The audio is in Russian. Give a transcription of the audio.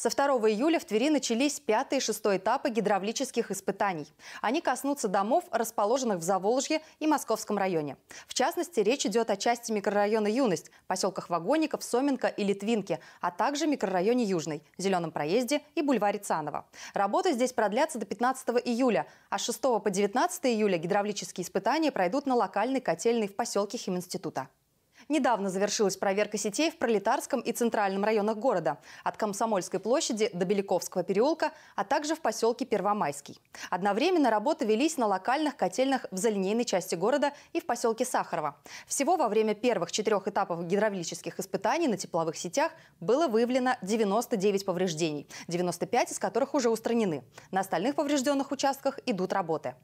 Со 2 июля в Твери начались пятый и шестой этапы гидравлических испытаний. Они коснутся домов, расположенных в Заволжье и Московском районе. В частности, речь идет о части микрорайона «Юность», поселках Вагоников, Соменко и Литвинки, а также микрорайоне «Южный», «Зеленом проезде» и бульваре Цанова. Работы здесь продлятся до 15 июля, а с 6 по 19 июля гидравлические испытания пройдут на локальной котельной в поселке Химинститута. Недавно завершилась проверка сетей в Пролетарском и Центральном районах города. От Комсомольской площади до Беляковского переулка, а также в поселке Первомайский. Одновременно работы велись на локальных котельных в залинейной части города и в поселке Сахарова. Всего во время первых четырех этапов гидравлических испытаний на тепловых сетях было выявлено 99 повреждений, 95 из которых уже устранены. На остальных поврежденных участках идут работы.